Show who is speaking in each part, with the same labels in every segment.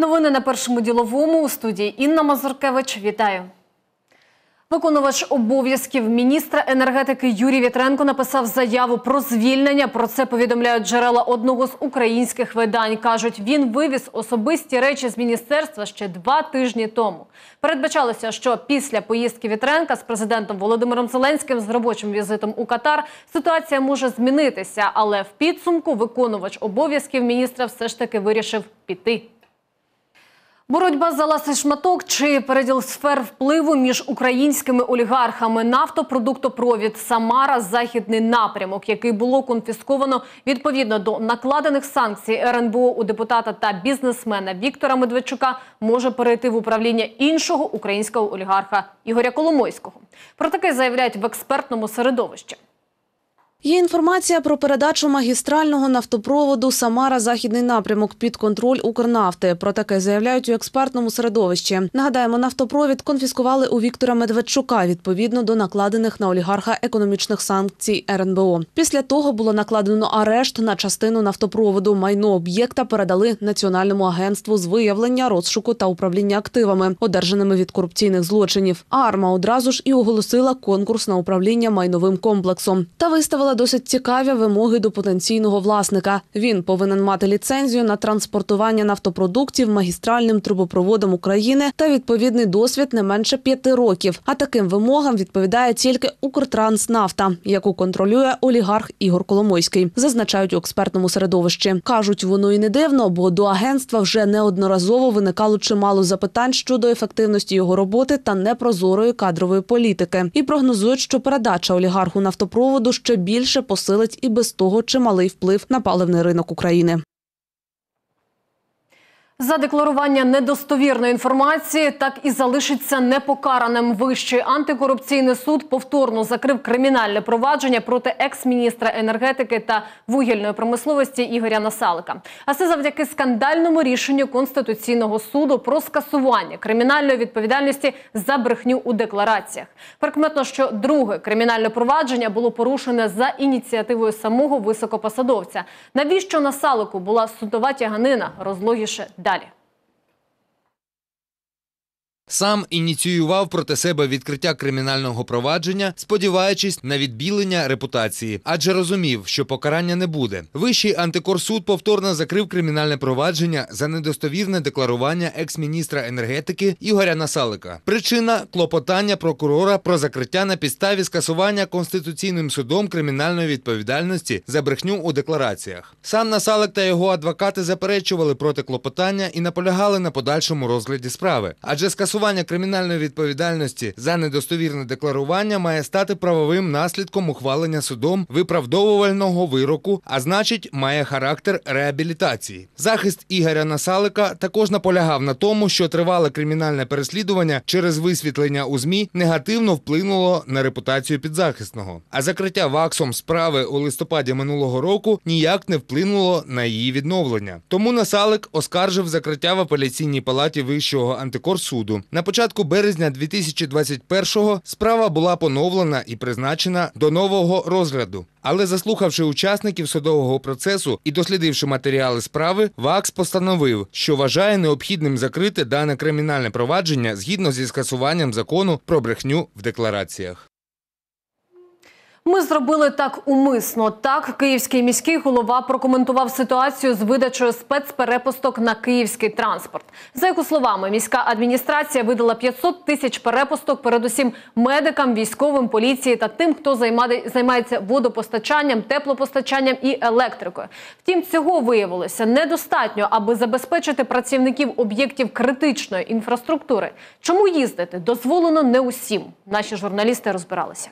Speaker 1: Новини на першому діловому у студії Інна Мазуркевич. Вітаю. Виконувач обов'язків міністра енергетики Юрій Вітренко написав заяву про звільнення. Про це повідомляють джерела одного з українських видань. кажуть, він вивіз особисті речі з міністерства ще два тижні тому. Передбачалося, що після поїздки Вітренка з президентом Володимиром Зеленським з робочим візитом у Катар ситуація може змінитися, але в підсумку виконувач обов'язків міністра все ж таки вирішив піти. Боротьба за ласий шматок чи переділ сфер впливу між українськими олігархами нафтопродуктопровід Самара західний напрямок, який було конфісковано відповідно до накладених санкцій РНБО у депутата та бізнесмена Віктора Медведчука, може перейти в управління іншого українського олігарха Ігоря Коломойського. Про таке заявляють в експертному середовищі.
Speaker 2: Є інформація про передачу магістрального нафтопроводу Самара Західний напрямок під контроль Укрнафти. Про таке заявляють у експертному середовищі. Нагадаємо, нафтопровід конфіскували у Віктора Медведчука відповідно до накладених на олігарха економічних санкцій РНБО. Після того було накладено арешт на частину нафтопроводу. Майно об'єкта передали Національному агентству з виявлення розшуку та управління активами, одержаними від корупційних злочинів. Арма одразу ж і оголосила конкурс на управління майновим комплексом та виставила поставила досить цікаві вимоги до потенційного власника. Він повинен мати ліцензію на транспортування нафтопродуктів магістральним трубопроводом України та відповідний досвід не менше п'яти років. А таким вимогам відповідає тільки Укртранснафта, яку контролює олігарх Ігор Коломойський. Зазначають у експертному середовищі. кажуть, воно і не дивно, бо до агентства вже неодноразово виникало чимало запитань щодо ефективності його роботи та непрозорої кадрової політики. І прогнозують, що передача олігарху нафтопроводу ще більше більше посилить і без того чималий вплив на паливний ринок України.
Speaker 1: За декларування недостовірної інформації так і залишиться непокараним. Вищий антикорупційний суд повторно закрив кримінальне провадження проти екс-міністра енергетики та вугільної промисловості Ігоря Насалика. А це завдяки скандальному рішенню конституційного суду про скасування кримінальної відповідальності за брехню у деклараціях. Прикметно, що друге кримінальне провадження було порушене за ініціативою самого високопосадовця. Навіщо Насалику була судова тяганина? Розлогіше далі далі.
Speaker 3: Сам ініціював проти себе відкриття кримінального провадження, сподіваючись на відбілення репутації, адже розумів, що покарання не буде. Вищий антикорсуд повторно закрив кримінальне провадження за недостовірне декларування екс-міністра енергетики Ігоря Насалика. Причина клопотання прокурора про закриття на підставі скасування конституційним судом кримінальної відповідальності за брехню у деклараціях. Сам Насалик та його адвокати заперечували проти клопотання і наполягали на подальшому розгляді справи, адже скасування застосування кримінальної відповідальності за недостовірне декларування має стати правовим наслідком ухвалення судом виправдовувального вироку, а значить, має характер реабілітації. Захист Ігоря Насалика також наполягав на тому, що тривале кримінальне переслідування через висвітлення у змі негативно вплинуло на репутацію підзахисного. А закриття ваксом справи у листопаді минулого року ніяк не вплинуло на її відновлення. Тому Насалик оскаржив закриття в апеляційній палаті вищого антикорсуду. На початку березня 2021-го справа була поновлена і призначена до нового розгляду. Але заслухавши учасників судового процесу і дослідивши матеріали справи, ВАКС постановив, що вважає необхідним закрити дане кримінальне провадження згідно зі скасуванням закону про брехню в деклараціях.
Speaker 1: Ми зробили так умисно. Так, київський міський голова прокоментував ситуацію з видачою спецперепусток на київський транспорт. За його словами, міська адміністрація видала 500 тисяч перепусток, передусім медикам, військовим, поліції та тим, хто займається водопостачанням, теплопостачанням і електрикою. Втім, цього виявилося недостатньо, аби забезпечити працівників об'єктів критичної інфраструктури. Чому їздити дозволено не усім? Наші журналісти розбиралися.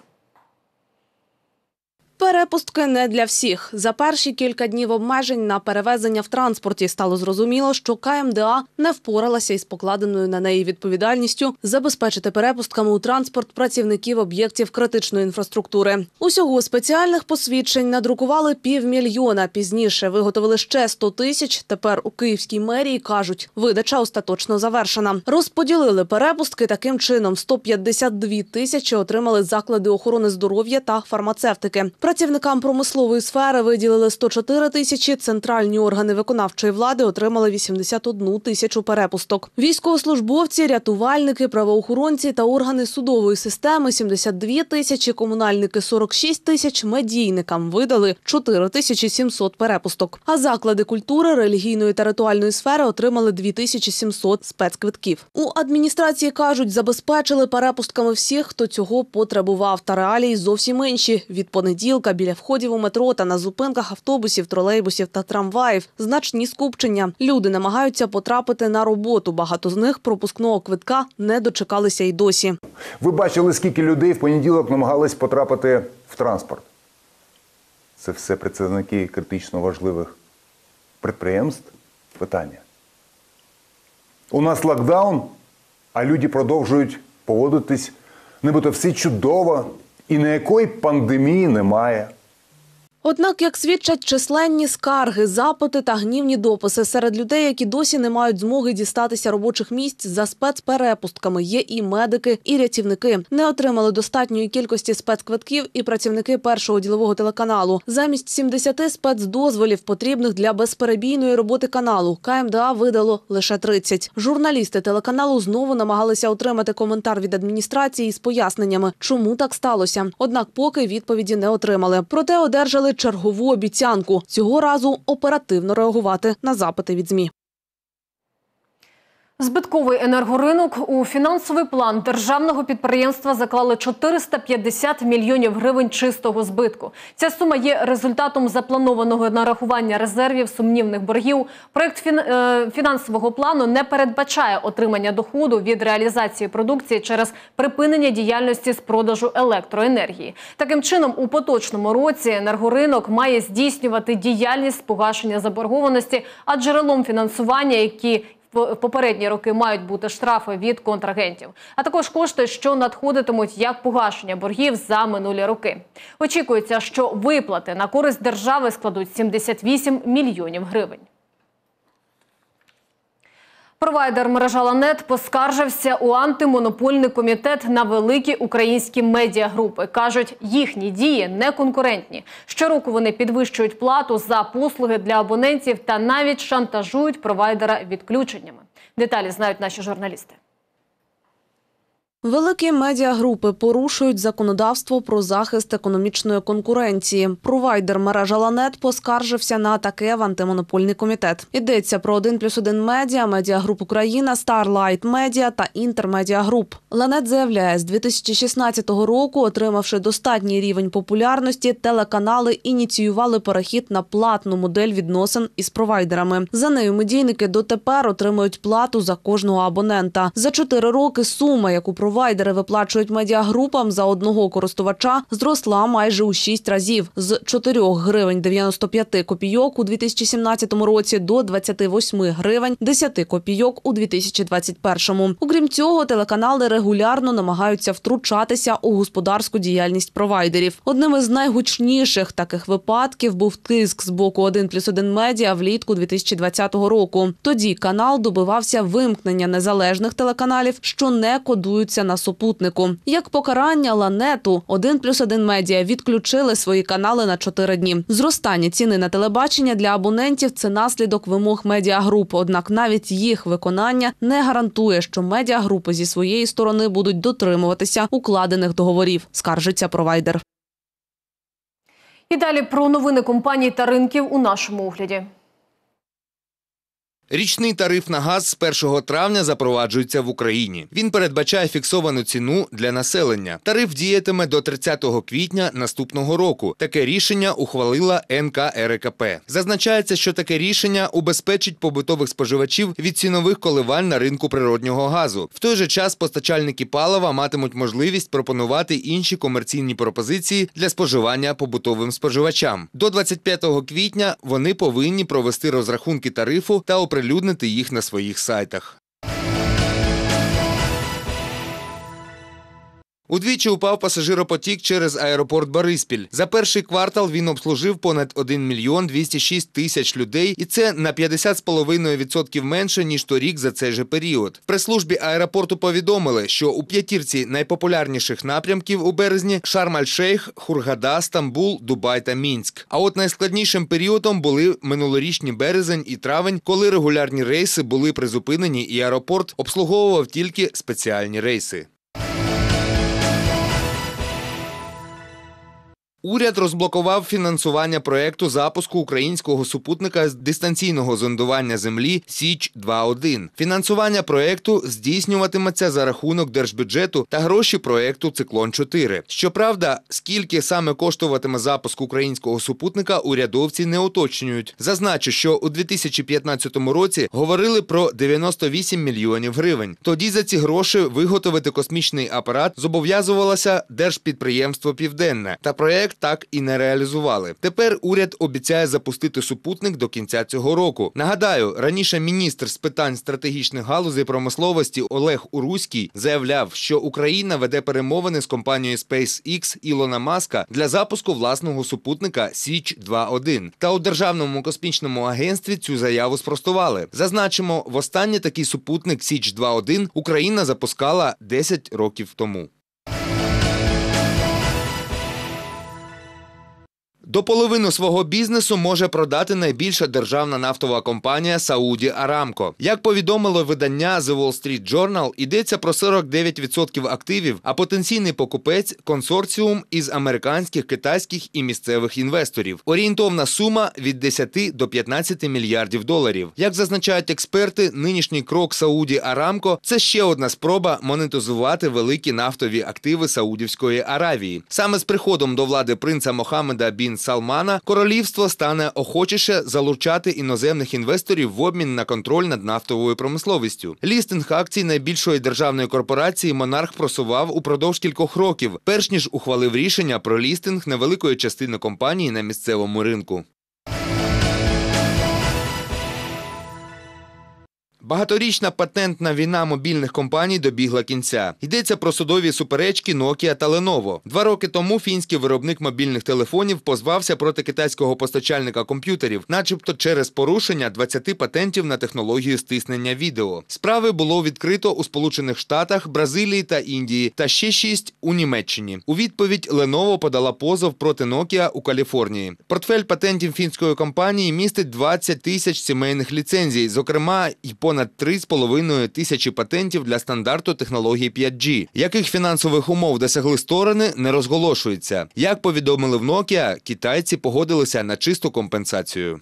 Speaker 2: Перепустки не для всіх. За перші кілька днів обмежень на перевезення в транспорті стало зрозуміло, що КМДА не впоралася із покладеною на неї відповідальністю забезпечити перепустками у транспорт працівників об'єктів критичної інфраструктури. Усього спеціальних посвідчень надрукували півмільйона. Пізніше виготовили ще 100 тисяч. Тепер у Київській мерії кажуть, видача остаточно завершена. Розподілили перепустки таким чином: 152 тисячі отримали заклади охорони здоров'я та фармацевтики. Працівникам промислової сфери виділили 104 тисячі. Центральні органи виконавчої влади отримали 81 тисячу перепусток. Військовослужбовці, рятувальники, правоохоронці та органи судової системи 72 тисячі, комунальники 46 тисяч, медійникам видали 4 тисячі 700 перепусток. А заклади культури, релігійної та ритуальної сфери отримали 2700 спецквитків. У адміністрації кажуть, забезпечили перепустками всіх, хто цього потребував. Та реалії зовсім інші від понеділ. Білка біля входів у метро та на зупинках автобусів, тролейбусів та трамваїв. Значні скупчення. Люди намагаються потрапити на роботу. Багато з них пропускного квитка не дочекалися й досі.
Speaker 3: Ви бачили, скільки людей в понеділок намагались потрапити в транспорт. Це все представники критично важливих предприємств. Питання. У нас локдаун, а люди продовжують поводитись, нібито все чудово і ніякої пандемії немає.
Speaker 2: Однак, як свідчать численні скарги, запити та гнівні дописи серед людей, які досі не мають змоги дістатися робочих місць за спецперепустками, є і медики, і рятівники не отримали достатньої кількості спецквитків і працівники першого ділового телеканалу. Замість 70 спецдозволів, потрібних для безперебійної роботи каналу, КМДА видало лише 30. Журналісти телеканалу знову намагалися отримати коментар від адміністрації з поясненнями, чому так сталося. Однак, поки відповіді не отримали. Проте одержали чергову обіцянку цього разу оперативно реагувати на запити від змі.
Speaker 1: Збитковий енергоринок у фінансовий план державного підприємства заклали 450 мільйонів гривень чистого збитку. Ця сума є результатом запланованого нарахування резервів сумнівних боргів. Проект е, фінансового плану не передбачає отримання доходу від реалізації продукції через припинення діяльності з продажу електроенергії. Таким чином, у поточному році енергоринок має здійснювати діяльність з погашення заборгованості, а джерелом фінансування, які в попередні роки мають бути штрафи від контрагентів, а також кошти, що надходитимуть як погашення боргів за минулі роки. Очікується, що виплати на користь держави складуть 78 мільйонів гривень. Провайдер мережа Ланет поскаржився у антимонопольний комітет на великі українські медіагрупи. кажуть, їхні дії не конкурентні. Щороку вони підвищують плату за послуги для абонентів та навіть шантажують провайдера відключеннями. Деталі знають наші журналісти.
Speaker 2: Великі медіагрупи порушують законодавство про захист економічної конкуренції. Провайдер мережа Ланет поскаржився на таке в антимонопольний комітет. Йдеться про 1+,1 плюс 1 медіа, медіагруп Україна, Старлайт Медіа та Інтермедіагруп. Ланет заявляє, з 2016 року, отримавши достатній рівень популярності, телеканали ініціювали перехід на платну модель відносин із провайдерами. За нею медійники дотепер отримують плату за кожного абонента. За чотири роки сума, яку провайдер провайдери виплачують медіагрупам за одного користувача, зросла майже у 6 разів з 4 гривень 95 копійок у 2017 році до 28 гривень 10 копійок у 2021. Окрім цього, телеканали регулярно намагаються втручатися у господарську діяльність провайдерів. Одним із найгучніших таких випадків був тиск з боку 1 плюс 1 медіа влітку 2020 року. Тоді канал добивався вимкнення незалежних телеканалів, що не кодуються з'явився на супутнику. Як покарання ланету 1 плюс 1 медіа відключили свої канали на 4 дні. Зростання ціни на телебачення для абонентів це наслідок вимог медіагруп. Однак навіть їх виконання не гарантує, що медіагрупи зі своєї сторони будуть дотримуватися укладених договорів, скаржиться провайдер.
Speaker 1: І далі про новини компаній та ринків у нашому огляді.
Speaker 3: Річний тариф на газ з 1 травня запроваджується в Україні. Він передбачає фіксовану ціну для населення. Тариф діятиме до 30 квітня наступного року. Таке рішення ухвалила НКРКП. Зазначається, що таке рішення убезпечить побутових споживачів від цінових коливань на ринку природнього газу. В той же час постачальники палива матимуть можливість пропонувати інші комерційні пропозиції для споживання побутовим споживачам. До 25 квітня вони повинні провести розрахунки тарифу та опрацювати оприлюднити їх на своїх сайтах. Удвічі упав пасажиропотік через аеропорт Бориспіль. За перший квартал він обслужив понад 1 мільйон 206 тисяч людей, і це на 50,5% менше ніж торік за цей же період. В прес-службі аеропорту повідомили, що у п'ятірці найпопулярніших напрямків у березні Шарм-аль-Шейх, Хургада, Стамбул, Дубай та Мінськ. А от найскладнішим періодом були минулорічні березень і травень, коли регулярні рейси були призупинені, і аеропорт обслуговував тільки спеціальні рейси. Уряд розблокував фінансування проекту запуску українського супутника з дистанційного зондування землі Січ 21 Фінансування проекту здійснюватиметься за рахунок держбюджету та гроші проекту Циклон 4 Щоправда, скільки саме коштуватиме запуск українського супутника, урядовці не уточнюють. Зазначу, що у 2015 році говорили про 98 мільйонів гривень. Тоді за ці гроші виготовити космічний апарат зобов'язувалося держпідприємство Південне та проект так і не реалізували. Тепер уряд обіцяє запустити супутник до кінця цього року. Нагадаю, раніше міністр з питань стратегічних галузей промисловості Олег Уруський заявляв, що Україна веде перемовини з компанією SpaceX Ілона Маска для запуску власного супутника Січ 21 Та у державному космічному агентстві цю заяву спростували. Зазначимо, в востаннє такий супутник Січ 21 Україна запускала 10 років тому. До половини свого бізнесу може продати найбільша державна нафтова компанія Сауді Арамко. Як повідомило видання The Wall Street Journal, йдеться про 49% активів, а потенційний покупець консорціум із американських, китайських і місцевих інвесторів. Орієнтовна сума від 10 до 15 мільярдів доларів. Як зазначають експерти, нинішній крок Сауді Арамко це ще одна спроба монетизувати великі нафтові активи Саудівської Аравії. Саме з приходом до влади принца Мохаммеда Бін Салмана, королівство стане охочіше залучати іноземних інвесторів в обмін на контроль над нафтовою промисловістю. Лістинг акцій найбільшої державної корпорації монарх просував упродовж кількох років, перш ніж ухвалив рішення про лістинг невеликої частини компанії на місцевому ринку. Багаторічна патентна війна мобільних компаній добігла кінця. Йдеться про судові суперечки Nokia та Lenovo. Два роки тому фінський виробник мобільних телефонів позвався проти китайського постачальника комп'ютерів, начебто через порушення 20 патентів на технологію стиснення відео. Справи було відкрито у Сполучених Штатах, Бразилії та Індії, та ще шість у Німеччині. У відповідь Lenovo подала позов проти Nokia у Каліфорнії. Портфель патентів фінської компанії містить 20 тисяч сімейних ліцензій, зокрема і понад понад 3,5 тисячі патентів для стандарту технології 5G. Яких фінансових умов досягли сторони, не розголошується. Як повідомили в Nokia, китайці погодилися на чисту компенсацію.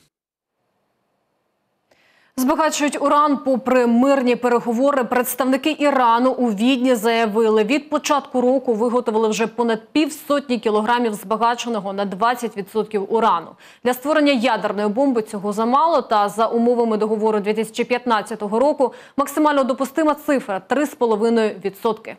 Speaker 1: Збагачують Уран, попри мирні переговори, представники Ірану у Відні заявили, від початку року виготовили вже понад півсотні кілограмів збагаченого на 20% урану. Для створення ядерної бомби цього замало. Та за умовами договору 2015 року максимально допустима цифра 3,5%.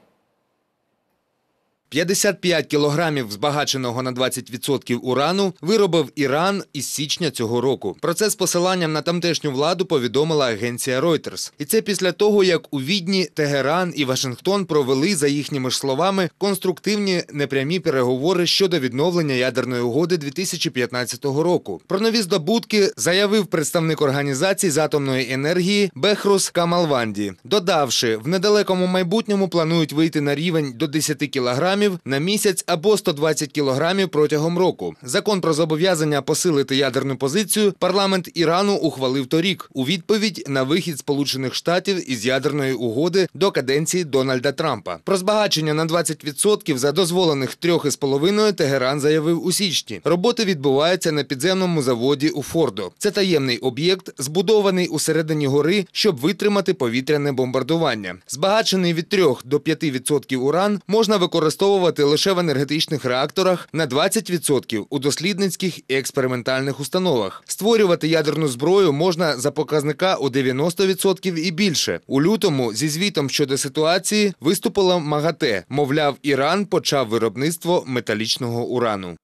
Speaker 3: 55 кілограмів збагаченого на 20% урану виробив Іран із січня цього року. Про це з посиланням на тамтешню владу повідомила агенція Reuters. І це після того, як у відні Тегеран і Вашингтон провели, за їхніми ж словами, конструктивні непрямі переговори щодо відновлення ядерної угоди 2015 року. Про нові здобутки заявив представник організації з атомної енергії Бехрус Камалванді, додавши в недалекому майбутньому планують вийти на рівень до 10 кілограмів кілограмів на місяць або 120 кілограмів протягом року. Закон про зобов'язання посилити ядерну позицію парламент Ірану ухвалив торік у відповідь на вихід Сполучених Штатів із ядерної угоди до каденції Дональда Трампа. Про збагачення на 20% за дозволених 3,5 Тегеран заявив у січні. Роботи відбуваються на підземному заводі у Фордо. Це таємний об'єкт, збудований у середині гори, щоб витримати повітряне бомбардування. Збагачений від 3 до 5% уран можна використовувати використовувати лише в енергетичних реакторах на 20% у дослідницьких і експериментальних установах. Створювати ядерну зброю можна за показника у 90% і більше. У лютому зі звітом щодо ситуації виступила МАГАТЕ. Мовляв, Іран почав виробництво металічного урану.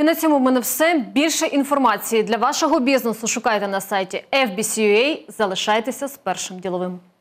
Speaker 1: І на цьому в мене все. Більше інформації для вашого бізнесу шукайте на сайті FBCUA. Залишайтеся з першим діловим.